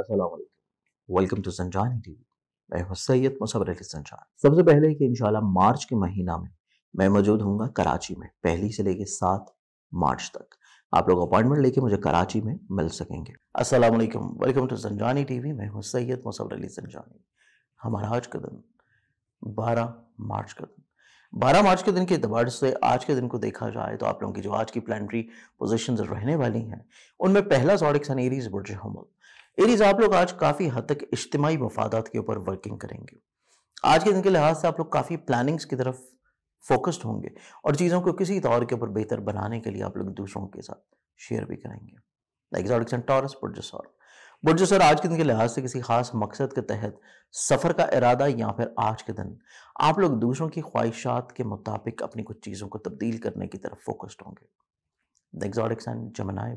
Aslam welcome to Sanjan TV मैं हूं सैयद मुसवर अली संजान सबसे पहले कि इंशाल्लाह मार्च के महीना में मैं मौजूद हूँगा कराची में पहली से लेके सात मार्च तक आप लोग अपॉइंटमेंट लेके मुझे कराची में मिल सकेंगे अस्सलाम वालेकुम वेलकम टू संजानी टीवी मैं हूं सैयद मुसवर अली संजानी हमारा आज का दिन बारह मार्च का दिन बारह मार्च के दिन के एतबार से आज के दिन को देखा जाए तो आप लोगों की जो आज की प्लानरी पोजिशन रहने वाली हैं उनमें पहला सॉडिक सन एरीज बुरज हमल एरीज आप लोग आज काफ़ी हद तक इज्तमी मफादात के ऊपर वर्किंग करेंगे आज के दिन के लिहाज से आप लोग काफ़ी प्लानिंग्स की तरफ फोकस्ड होंगे और चीज़ों को किसी तौर के ऊपर बेहतर बनाने के लिए आप लोग दूसरों के साथ शेयर भी करेंगे एग्जॉटिक आज के दिन के लिहाज से किसी खास मकसद के तहत सफ़र का इरादा या फिर आज के दिन आप लोग दूसरों की ख्वाहिशात के मुताबिक अपनी कुछ चीज़ों को तब्दील करने की तरफ फोकस्ड होंगे जमनाए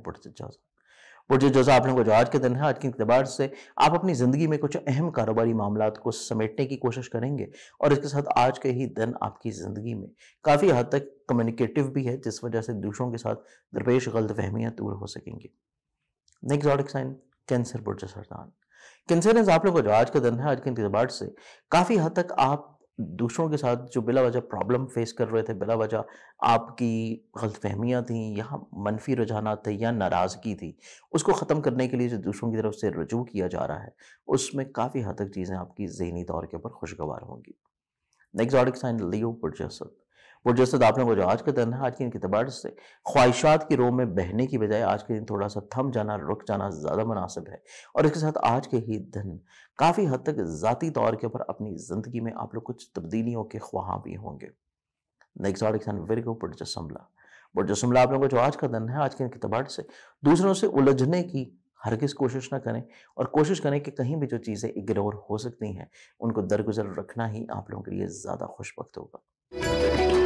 और जो जजा आप लोगों को जो आज के दिन है आज के इतबार से आप अपनी ज़िंदगी में कुछ अहम कारोबारी मामला को समेटने की कोशिश करेंगे और इसके साथ आज के ही दिन आपकी ज़िंदगी में काफ़ी हद तक कम्युनिकेटिव भी है जिस वजह से दूसरों के साथ दरपेश गलत फहमियाँ दूर हो सकेंगी नेक्स्ट साइन कैंसर बुरज सरदान कैंसर आप लोगों को जो आज का दिन है आज के इंतजार से काफ़ी हद तक आप दूसरों के साथ जो बिला वजह प्रॉब्लम फेस कर रहे थे बिला वजह आपकी गलतफहमियाँ थी या मनफी रुझाना थे या नाराज़गी थी उसको ख़त्म करने के लिए जो दूसरों की तरफ से रजू किया जा रहा है उसमें काफ़ी हद तक चीज़ें आपकी जहनी तौर के ऊपर खुशगवार होंगी नेक्स्ट ऑर्डिक साइन लियो पुरजसत पुरजसत आप लोगों को जो आज का दिन है आज के दिन के से ख्वाहिशात की रो में बहने की बजाय आज के दिन थोड़ा सा थम जाना रुक जाना ज़्यादा मुनासिब है और इसके साथ आज के ही दिन काफ़ी हद तक ज़ाती तौर के ऊपर अपनी ज़िंदगी में आप लोग कुछ तब्दीलियों के ख्वाह भी होंगे नेक्स्ट वर्गो पुरजसमला पुरजसमला आप लोगों को जो आज का दिन है आज के दिन के से दूसरों से उलझने की हर किस कोशिश ना करें और कोशिश करें कि कहीं भी जो चीज़ें इग्नोर हो सकती हैं उनको दरगुजर रखना ही आप लोगों के लिए ज़्यादा खुशबक होगा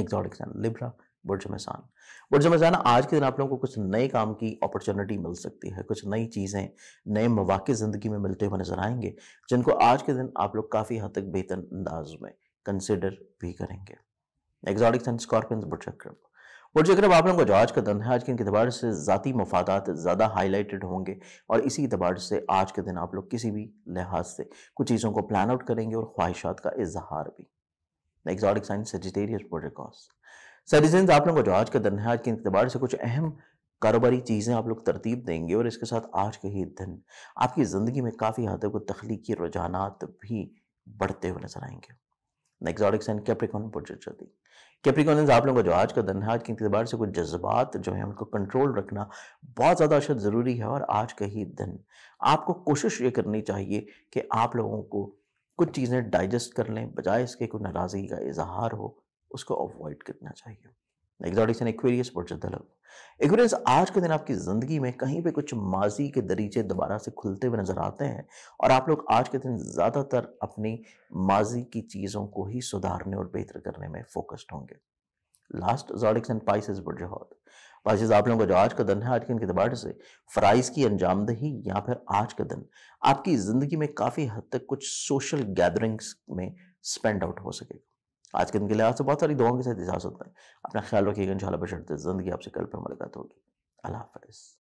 एग्जॉटिक सन लिब्रा बुर्ज मसान बुर्ज मसान आज के दिन आप लोगों को कुछ नए काम की अपॉर्चुनिटी मिल सकती है कुछ नई चीज़ें नए मौाक़े ज़िंदगी में मिलते हुए नज़र आएंगे जिनको आज के दिन आप लोग काफ़ी हद तक बेहतर अंदाज में कंसिडर भी करेंगे एग्जॉटिक सन स्कॉर्पियंस बुर्ज अक्रम बुर्ज अक्रम आप लोगों को आज का दिन है आज के अतबार से ज़ाती मफादात ज़्यादा हाईलाइटेड होंगे और इसी अतबार से आज के दिन आप लोग किसी भी लिहाज से कुछ चीज़ों को प्लान आउट करेंगे और ख्वाहिशात का इजहार भी एक्सॉटिक साइन सजिटेरियस प्रोटोकॉस सजिजेंस आप लोगों को जो आज के दिन है आज के इतबार से कुछ अहम कारोबारी चीज़ें आप लोग तरतीब देंगे और इसके साथ आज के ही दिन आपकी ज़िंदगी में काफ़ी हद तक तख्लीकी रुझानात भी बढ़ते हुए नजर आएंगे साइन कैप्रिकॉन कैप्रिकॉन आप लोगों का जो आज का के से कुछ जज्बात जो है उनको कंट्रोल रखना बहुत ज़्यादा अशद ज़रूरी है और आज का ही दिन आपको कोशिश ये करनी चाहिए कि आप लोगों को कुछ चीज़ें डाइजेस्ट कर लें बजाय इसके कोई नाराज़गी का इजहार हो उसको अवॉइड करना चाहिए एक्वेरियस आज के दिन आपकी ज़िंदगी में कहीं पे कुछ माजी के दरीचे दोबारा से खुलते हुए नज़र आते हैं और आप लोग आज के दिन ज़्यादातर अपनी माजी की चीज़ों को ही सुधारने और बेहतर करने में फोकस्ड होंगे लास्ट एंड बाजीज आप लोगों का जो आज का दिन है आज के इनके अतबार से फ़राइज़ की अंजामदही या फिर आज का दिन आपकी ज़िंदगी में काफ़ी हद तक कुछ सोशल गैदरिंग्स में स्पेंड आउट हो सकेगा आज के दिन के लिहाज से बहुत सारी दुआओं के साथ इजाज़त है अपना ख्याल रखिएगा इन शाला ज़िंदगी आपसे कल पर मुलाकात होगी अल्लाह हाफ